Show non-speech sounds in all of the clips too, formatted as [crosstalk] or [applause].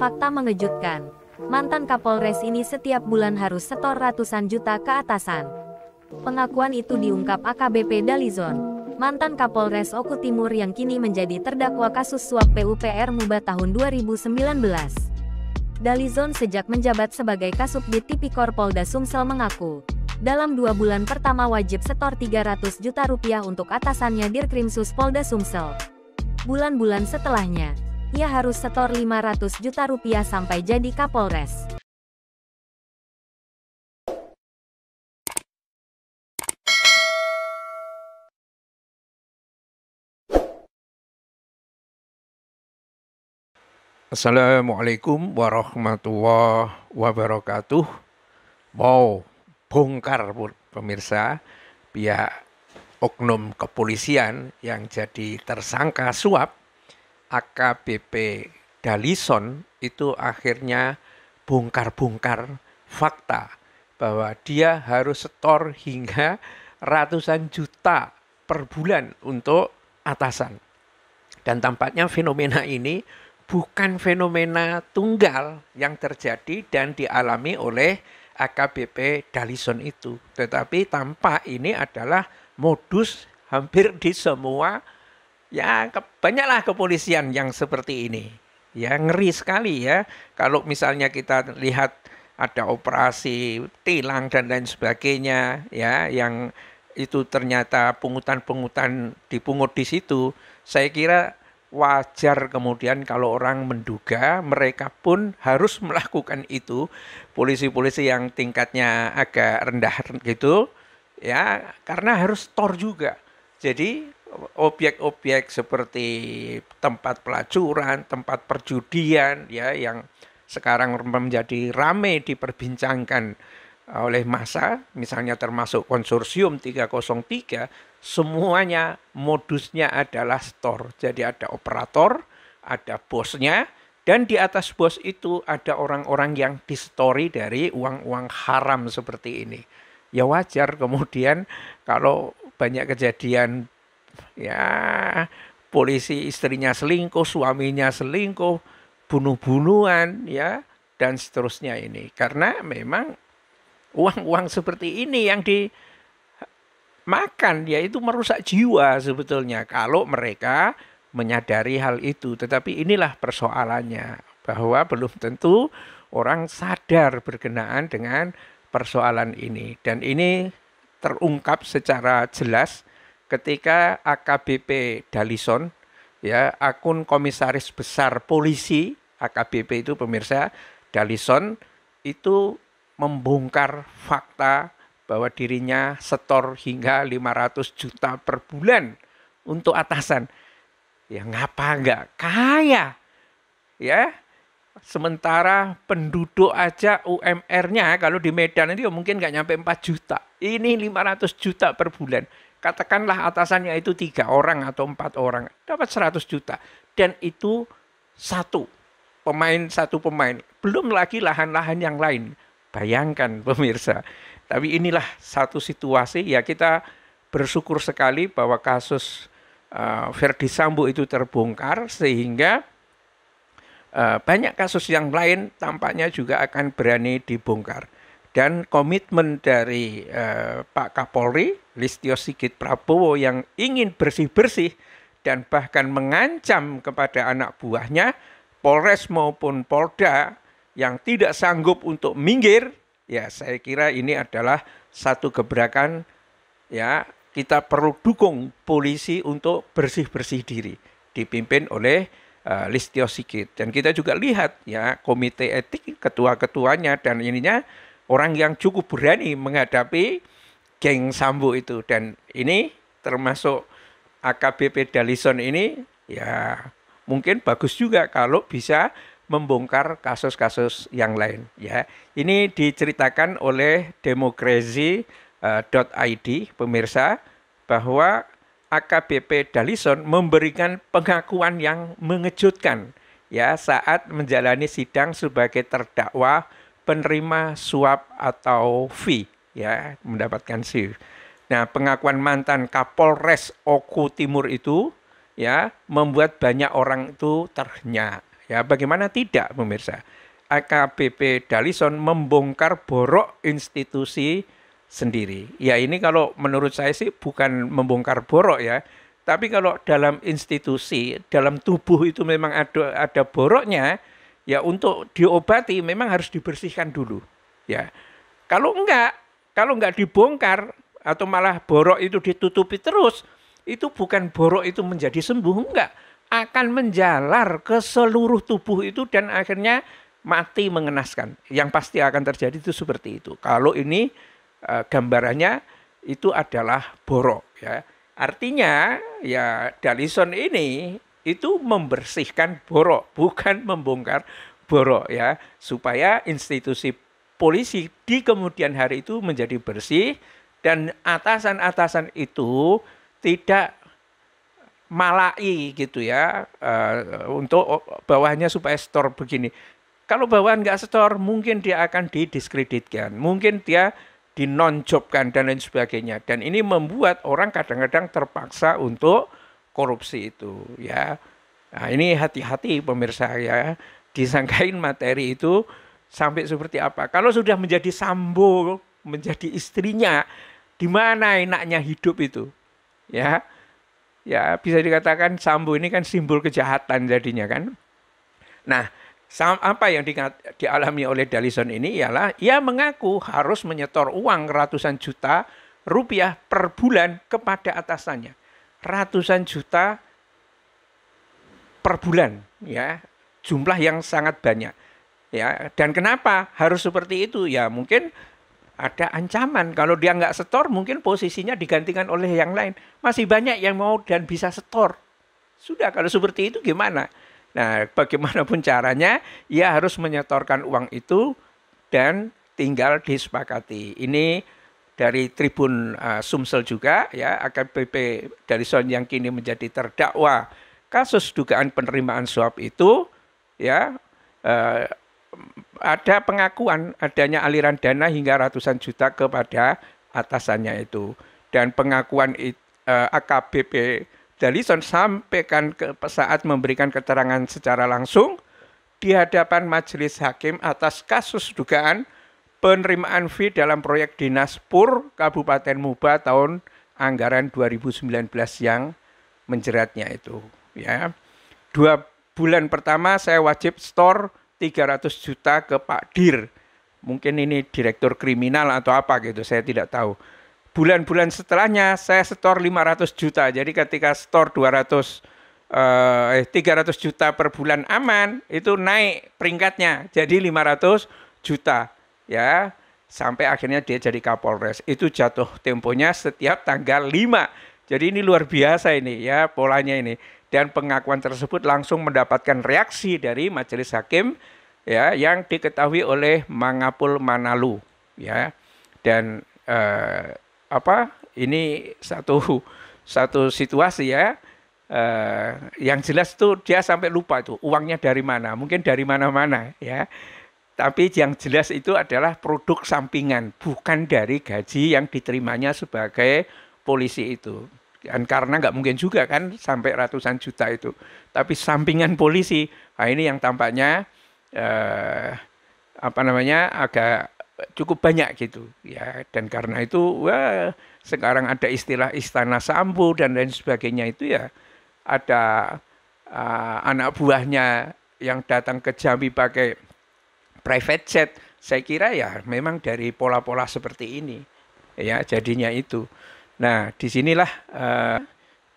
Fakta mengejutkan, mantan Kapolres ini setiap bulan harus setor ratusan juta ke atasan. Pengakuan itu diungkap AKBP Dalizon, mantan Kapolres Oku Timur yang kini menjadi terdakwa kasus suap PUPR Muba tahun 2019. Dalizon sejak menjabat sebagai Kasubdit Tipikor Polda Sumsel mengaku, dalam dua bulan pertama wajib setor 300 juta rupiah untuk atasannya Dirkrimsus Polda Sumsel. Bulan-bulan setelahnya, ia harus setor 500 juta rupiah sampai jadi Kapolres. Assalamualaikum warahmatullahi wabarakatuh. Wow, bongkar pemirsa pihak oknum kepolisian yang jadi tersangka suap AKBP Dalison itu akhirnya bongkar-bongkar fakta bahwa dia harus setor hingga ratusan juta per bulan untuk atasan. Dan tampaknya fenomena ini bukan fenomena tunggal yang terjadi dan dialami oleh AKBP Dalison itu. Tetapi tampak ini adalah modus hampir di semua Ya banyaklah kepolisian yang seperti ini. Ya ngeri sekali ya kalau misalnya kita lihat ada operasi tilang dan lain sebagainya ya yang itu ternyata pungutan-pungutan dipungut di situ. Saya kira wajar kemudian kalau orang menduga mereka pun harus [laughs] melakukan itu polisi-polisi yang tingkatnya agak rendah gitu ya karena harus tor juga jadi objek-objek seperti tempat pelacuran, tempat perjudian ya yang sekarang menjadi ramai diperbincangkan eh, oleh masa, misalnya termasuk konsorsium 303, semuanya modusnya adalah store. Jadi ada operator, ada bosnya, dan di atas bos itu ada orang-orang yang distori dari uang-uang haram seperti ini. Ya wajar kemudian kalau banyak kejadian Ya, polisi istrinya selingkuh, suaminya selingkuh, bunuh-bunuhan ya dan seterusnya ini. Karena memang uang-uang seperti ini yang dimakan yaitu merusak jiwa sebetulnya kalau mereka menyadari hal itu. Tetapi inilah persoalannya bahwa belum tentu orang sadar berkenaan dengan persoalan ini dan ini terungkap secara jelas ketika AKBP Dalison ya akun komisaris besar polisi AKBP itu pemirsa Dalison itu membongkar fakta bahwa dirinya setor hingga 500 juta per bulan untuk atasan. Ya ngapa enggak kaya? Ya, Sementara penduduk aja UMR-nya kalau di Medan itu ya mungkin nggak nyampe 4 juta. Ini 500 juta per bulan. Katakanlah atasannya itu tiga orang atau empat orang, dapat 100 juta. Dan itu satu pemain satu pemain. Belum lagi lahan-lahan yang lain. Bayangkan pemirsa. Tapi inilah satu situasi ya kita bersyukur sekali bahwa kasus uh, Verdi Sambo itu terbongkar sehingga Eh, banyak kasus yang lain tampaknya juga akan berani dibongkar. Dan komitmen dari uh, Pak Kapolri, Listio Sigit Prabowo yang ingin bersih-bersih dan bahkan mengancam kepada anak buahnya, Polres maupun Polda yang tidak sanggup untuk minggir, ya saya kira ini adalah satu gebrakan ya kita perlu dukung polisi untuk bersih-bersih diri dipimpin oleh Eh, Listio Sigit. Dan kita juga lihat ya komite etik ketua-ketuanya dan ininya orang yang cukup berani menghadapi geng Sambo itu. Dan ini termasuk AKBP Dalison ini ya mungkin bagus juga kalau bisa membongkar kasus-kasus yang lain ya. Ini diceritakan oleh demokrasi.id eh, pemirsa bahwa AKBP Dalison memberikan pengakuan yang mengejutkan ya saat menjalani sidang sebagai terdakwa penerima suap atau fee ya mendapatkan fee. Nah, pengakuan mantan Kapolres Oku Timur itu ya membuat banyak orang itu terhenyak. Ya, bagaimana tidak pemirsa? AKBP Dalison membongkar borok institusi sendiri. Ya ini kalau menurut saya sih bukan membongkar borok ya, tapi kalau dalam institusi, dalam tubuh itu memang ada ada boroknya, ya untuk diobati memang harus dibersihkan dulu. Ya. Kalau enggak, kalau enggak dibongkar atau malah borok itu ditutupi terus, itu bukan borok itu menjadi sembuh enggak, akan menjalar ke seluruh tubuh itu dan akhirnya mati mengenaskan. Yang pasti akan terjadi itu seperti itu. Kalau ini Eh, gambarannya itu adalah borok ya. Artinya ya Dalison ini itu membersihkan borok, bukan [laughs] membongkar borok ya, supaya institusi polisi di kemudian hari itu menjadi bersih dan atasan-atasan itu tidak malai gitu ya uh, untuk bawahnya supaya store begini. Kalau bawahan nggak store, mungkin dia akan didiskreditkan, mungkin dia dinonjobkan dan lain sebagainya. Dan ini membuat orang kadang-kadang terpaksa untuk korupsi itu ya. Nah, ini hati-hati pemirsa ya. Disangkain materi itu sampai seperti apa. Kalau sudah menjadi sambo, menjadi istrinya, di mana enaknya hidup itu? Ya. Ya, bisa dikatakan sambo ini kan simbol kejahatan jadinya kan. Nah, apa yang dialami oleh Dalison ini ialah ia mengaku harus menyetor uang ratusan juta rupiah per bulan kepada atasannya. Ratusan juta per bulan ya, jumlah yang sangat banyak. Ya, dan kenapa harus seperti itu? Ya, mungkin ada ancaman kalau dia nggak setor mungkin posisinya digantikan oleh yang lain. Masih banyak yang mau dan bisa setor. Sudah kalau seperti itu gimana? Nah, bagaimanapun caranya, ia harus menyetorkan uang itu dan tinggal disepakati. Ini dari Tribun uh, Sumsel juga ya AKBP dari Son yang kini menjadi terdakwa kasus dugaan penerimaan suap itu ya uh, ada pengakuan adanya aliran dana hingga ratusan juta kepada atasannya itu dan pengakuan uh, eh, AKBP Dalison sampaikan ke saat memberikan keterangan secara langsung di hadapan majelis hakim atas kasus dugaan penerimaan fee dalam proyek Dinas Pur Kabupaten Muba tahun anggaran 2019 yang menjeratnya itu ya. Dua bulan pertama saya wajib store 300 juta ke Pak Dir. Mungkin ini direktur kriminal atau apa gitu, saya tidak tahu bulan-bulan setelahnya saya setor 500 juta. Jadi ketika setor 200 eh 300 eh, juta per bulan aman itu naik peringkatnya jadi 500 juta ya sampai akhirnya dia jadi Kapolres. Itu jatuh temponya setiap tanggal 5. Jadi ini luar biasa ini ya polanya ini dan pengakuan tersebut langsung mendapatkan reaksi dari majelis hakim ya yang diketahui oleh Mangapul Manalu ya dan eh, apa ini satu satu situasi ya eh, yang jelas tuh dia sampai lupa itu uangnya dari mana mungkin dari mana-mana ya tapi yang jelas itu adalah produk sampingan bukan dari gaji yang diterimanya sebagai polisi itu dan karena nggak mungkin juga kan sampai ratusan juta itu tapi sampingan polisi nah ini yang tampaknya eh, apa namanya agak cukup banyak gitu ya dan karena itu wah sekarang ada istilah istana sambu dan lain sebagainya itu ya ada uh, anak buahnya yang datang ke Jambi pakai private jet saya kira ya memang dari pola-pola seperti ini ya jadinya itu nah disinilah uh,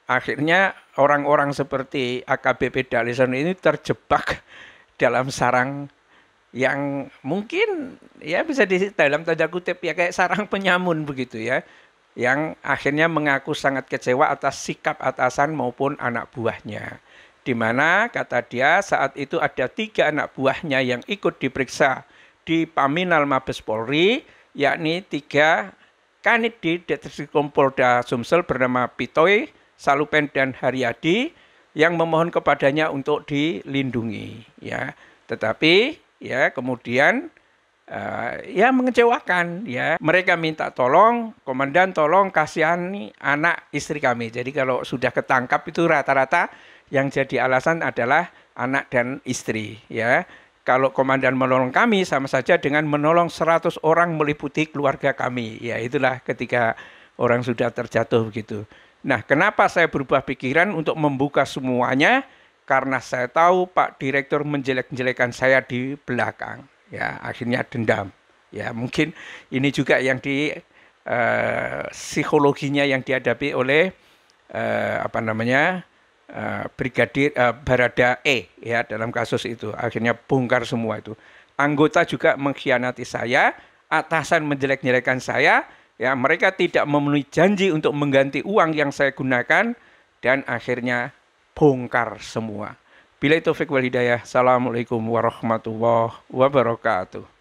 akhirnya orang-orang seperti AKBP Dalison ini terjebak [laughs] dalam sarang yang mungkin ya bisa di dalam tanda kutip ya kayak sarang penyamun begitu ya yang akhirnya mengaku sangat kecewa atas sikap atasan maupun anak buahnya di mana kata dia saat itu ada tiga anak buahnya yang ikut diperiksa di Paminal Mabes Polri yakni tiga kanit di Deteksikom Polda Sumsel bernama Pitoy, Salupen dan Haryadi yang memohon kepadanya untuk dilindungi ya tetapi ya kemudian uh, ya mengecewakan ya mereka minta tolong komandan tolong kasihani anak istri kami jadi kalau sudah ketangkap itu rata-rata yang jadi alasan adalah anak dan istri ya kalau komandan menolong kami sama saja dengan menolong 100 orang meliputi keluarga kami ya itulah ketika orang sudah terjatuh begitu nah kenapa saya berubah pikiran untuk membuka semuanya karena saya tahu Pak Direktur menjelek-jelekan saya di belakang. Ya, akhirnya dendam. Ya, mungkin ini juga yang di uh, psikologinya yang dihadapi oleh uh, apa namanya? Uh, Brigadir uh, Barada E ya dalam kasus itu. Akhirnya bongkar semua itu. Anggota juga mengkhianati saya, atasan menjelek-jelekan saya, ya mereka tidak memenuhi janji untuk mengganti uang yang saya gunakan dan akhirnya bongkar semua. Bila itu wal hidayah. Assalamualaikum warahmatullahi wabarakatuh.